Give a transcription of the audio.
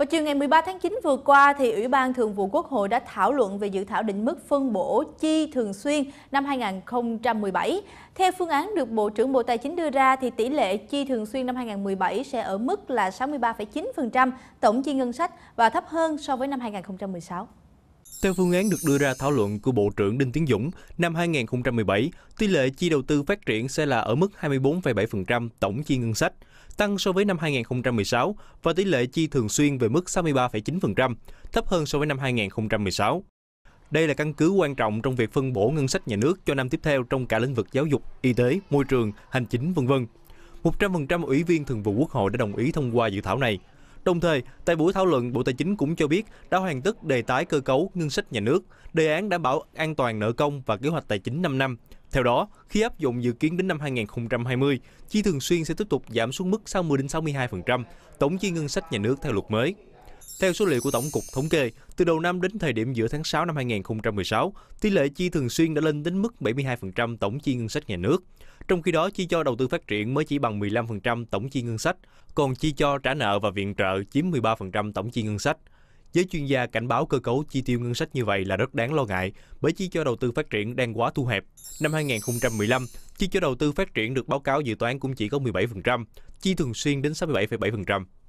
Vào chiều ngày 13 tháng 9 vừa qua, thì Ủy ban Thường vụ Quốc hội đã thảo luận về dự thảo định mức phân bổ chi thường xuyên năm 2017. Theo phương án được Bộ trưởng Bộ Tài chính đưa ra, thì tỷ lệ chi thường xuyên năm 2017 sẽ ở mức là 63,9% tổng chi ngân sách và thấp hơn so với năm 2016. Theo phương án được đưa ra thảo luận của Bộ trưởng Đinh Tiến Dũng, năm 2017, tỷ lệ chi đầu tư phát triển sẽ là ở mức 24,7% tổng chi ngân sách, tăng so với năm 2016 và tỷ lệ chi thường xuyên về mức 63,9%, thấp hơn so với năm 2016. Đây là căn cứ quan trọng trong việc phân bổ ngân sách nhà nước cho năm tiếp theo trong cả lĩnh vực giáo dục, y tế, môi trường, hành chính, v.v. 100% ủy viên Thường vụ Quốc hội đã đồng ý thông qua dự thảo này. Đồng thời, tại buổi thảo luận, Bộ Tài chính cũng cho biết đã hoàn tất đề tái cơ cấu ngân sách nhà nước, đề án đảm bảo an toàn nợ công và kế hoạch tài chính 5 năm. Theo đó, khi áp dụng dự kiến đến năm 2020, chi thường xuyên sẽ tiếp tục giảm xuống mức 60 đến 62%, tổng chi ngân sách nhà nước theo luật mới. Theo số liệu của Tổng cục Thống kê, từ đầu năm đến thời điểm giữa tháng 6 năm 2016, tỷ lệ chi thường xuyên đã lên đến mức 72% tổng chi ngân sách nhà nước. Trong khi đó, chi cho đầu tư phát triển mới chỉ bằng 15% tổng chi ngân sách, còn chi cho trả nợ và viện trợ chiếm 13% tổng chi ngân sách. Giới chuyên gia cảnh báo cơ cấu chi tiêu ngân sách như vậy là rất đáng lo ngại bởi chi cho đầu tư phát triển đang quá thu hẹp. Năm 2015, chi cho đầu tư phát triển được báo cáo dự toán cũng chỉ có 17%, chi thường xuyên đến 67,7%.